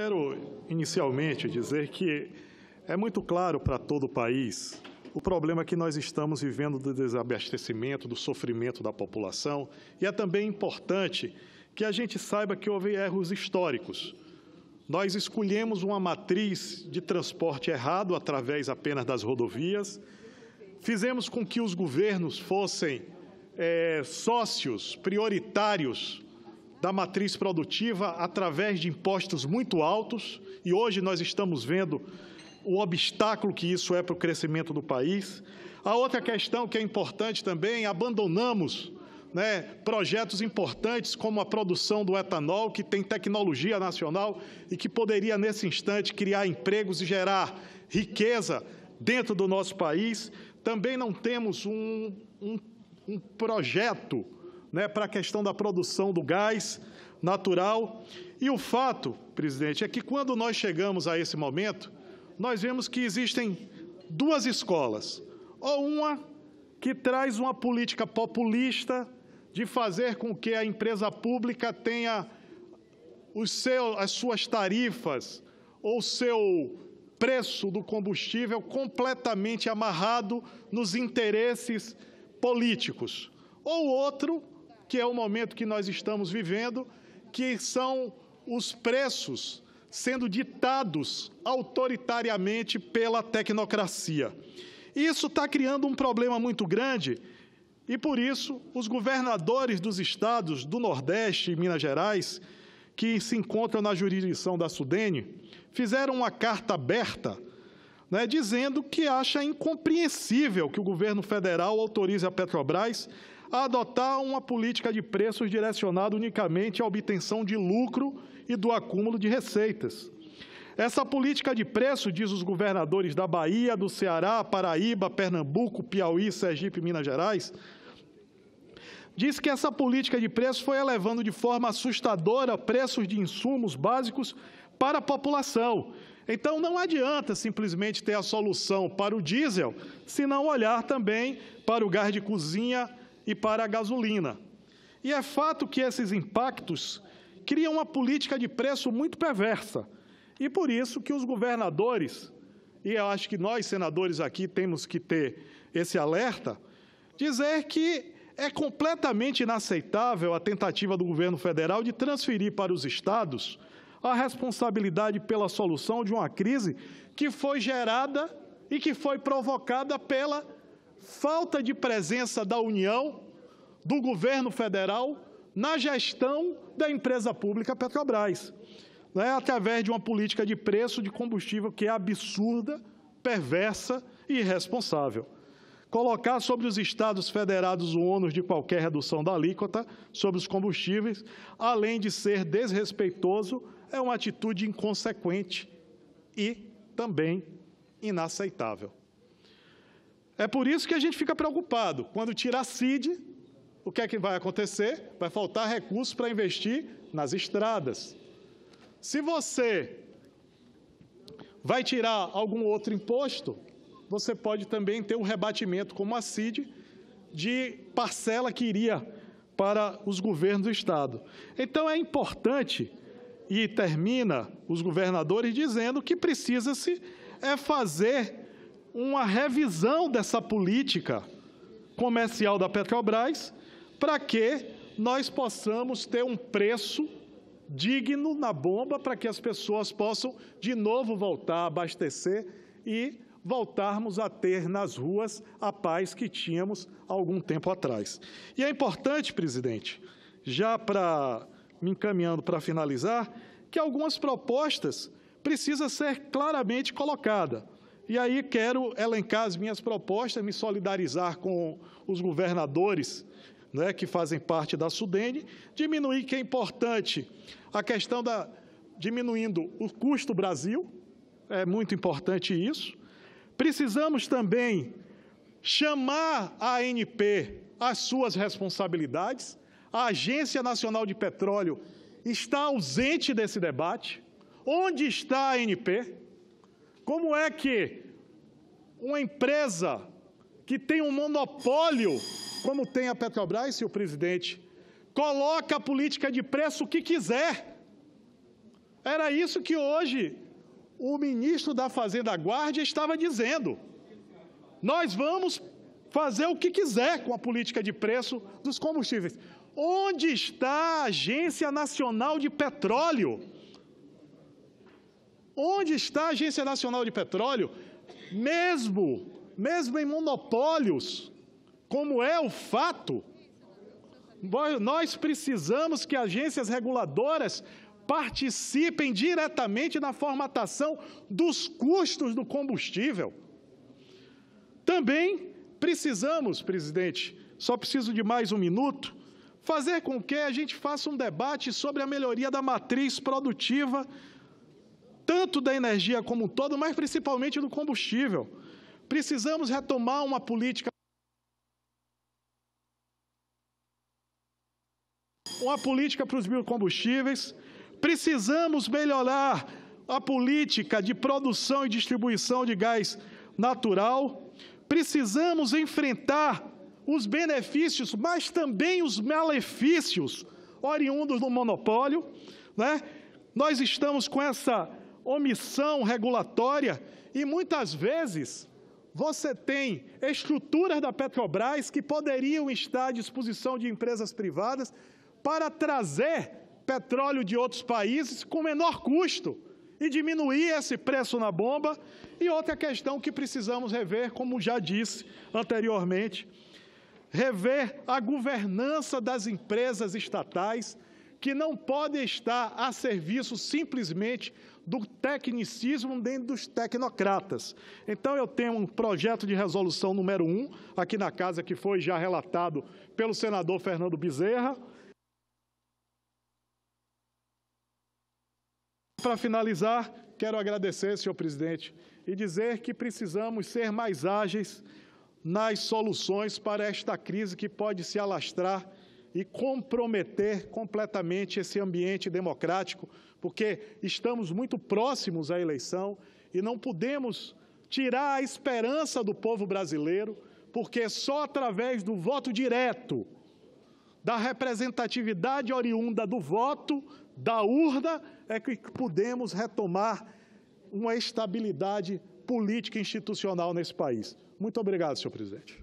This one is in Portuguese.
Quero inicialmente dizer que é muito claro para todo o país o problema que nós estamos vivendo do desabastecimento, do sofrimento da população, e é também importante que a gente saiba que houve erros históricos. Nós escolhemos uma matriz de transporte errado através apenas das rodovias, fizemos com que os governos fossem é, sócios prioritários da matriz produtiva através de impostos muito altos, e hoje nós estamos vendo o obstáculo que isso é para o crescimento do país. A outra questão que é importante também, abandonamos né, projetos importantes como a produção do etanol, que tem tecnologia nacional e que poderia, nesse instante, criar empregos e gerar riqueza dentro do nosso país. Também não temos um, um, um projeto né, para a questão da produção do gás natural. E o fato, presidente, é que quando nós chegamos a esse momento, nós vemos que existem duas escolas. Ou uma que traz uma política populista de fazer com que a empresa pública tenha os as suas tarifas ou seu preço do combustível completamente amarrado nos interesses políticos. Ou outro que é o momento que nós estamos vivendo, que são os preços sendo ditados autoritariamente pela tecnocracia. Isso está criando um problema muito grande e, por isso, os governadores dos estados do Nordeste e Minas Gerais, que se encontram na jurisdição da Sudene, fizeram uma carta aberta né, dizendo que acha incompreensível que o governo federal autorize a Petrobras a adotar uma política de preços direcionada unicamente à obtenção de lucro e do acúmulo de receitas. Essa política de preço, diz os governadores da Bahia, do Ceará, Paraíba, Pernambuco, Piauí, Sergipe e Minas Gerais, diz que essa política de preço foi elevando de forma assustadora preços de insumos básicos para a população. Então, não adianta simplesmente ter a solução para o diesel se não olhar também para o gás de cozinha, e para a gasolina. E é fato que esses impactos criam uma política de preço muito perversa. E por isso que os governadores, e eu acho que nós senadores aqui temos que ter esse alerta, dizer que é completamente inaceitável a tentativa do governo federal de transferir para os estados a responsabilidade pela solução de uma crise que foi gerada e que foi provocada pela falta de presença da União, do governo federal, na gestão da empresa pública Petrobras. Né, através de uma política de preço de combustível que é absurda, perversa e irresponsável. Colocar sobre os estados federados o ônus de qualquer redução da alíquota sobre os combustíveis, além de ser desrespeitoso, é uma atitude inconsequente e também inaceitável. É por isso que a gente fica preocupado. Quando tirar CID, o que é que vai acontecer? Vai faltar recursos para investir nas estradas. Se você vai tirar algum outro imposto, você pode também ter um rebatimento como a CID de parcela que iria para os governos do Estado. Então, é importante, e termina os governadores dizendo que precisa-se é fazer uma revisão dessa política comercial da Petrobras para que nós possamos ter um preço digno na bomba para que as pessoas possam de novo voltar a abastecer e voltarmos a ter nas ruas a paz que tínhamos algum tempo atrás. E é importante, presidente, já para me encaminhando para finalizar, que algumas propostas precisam ser claramente colocadas. E aí quero elencar as minhas propostas, me solidarizar com os governadores né, que fazem parte da Sudene, diminuir que é importante a questão da diminuindo o custo Brasil, é muito importante isso. Precisamos também chamar a ANP às suas responsabilidades. A Agência Nacional de Petróleo está ausente desse debate. Onde está a ANP? Como é que uma empresa que tem um monopólio, como tem a Petrobras, o presidente, coloca a política de preço que quiser? Era isso que hoje o ministro da Fazenda Guarda estava dizendo. Nós vamos fazer o que quiser com a política de preço dos combustíveis. Onde está a Agência Nacional de Petróleo? Onde está a Agência Nacional de Petróleo? Mesmo, mesmo em monopólios, como é o fato, nós precisamos que agências reguladoras participem diretamente na formatação dos custos do combustível. Também precisamos, presidente, só preciso de mais um minuto, fazer com que a gente faça um debate sobre a melhoria da matriz produtiva tanto da energia como um todo, mas principalmente do combustível. Precisamos retomar uma política uma política para os biocombustíveis, precisamos melhorar a política de produção e distribuição de gás natural, precisamos enfrentar os benefícios, mas também os malefícios oriundos do monopólio, né? Nós estamos com essa omissão regulatória e muitas vezes você tem estruturas da Petrobras que poderiam estar à disposição de empresas privadas para trazer petróleo de outros países com menor custo e diminuir esse preço na bomba. E outra questão que precisamos rever, como já disse anteriormente, rever a governança das empresas estatais que não podem estar a serviço simplesmente do tecnicismo dentro dos tecnocratas. Então, eu tenho um projeto de resolução número um aqui na casa que foi já relatado pelo senador Fernando Bezerra. Para finalizar, quero agradecer, senhor presidente, e dizer que precisamos ser mais ágeis nas soluções para esta crise que pode se alastrar e comprometer completamente esse ambiente democrático, porque estamos muito próximos à eleição e não podemos tirar a esperança do povo brasileiro, porque só através do voto direto, da representatividade oriunda do voto, da urna, é que podemos retomar uma estabilidade política e institucional nesse país. Muito obrigado, senhor presidente.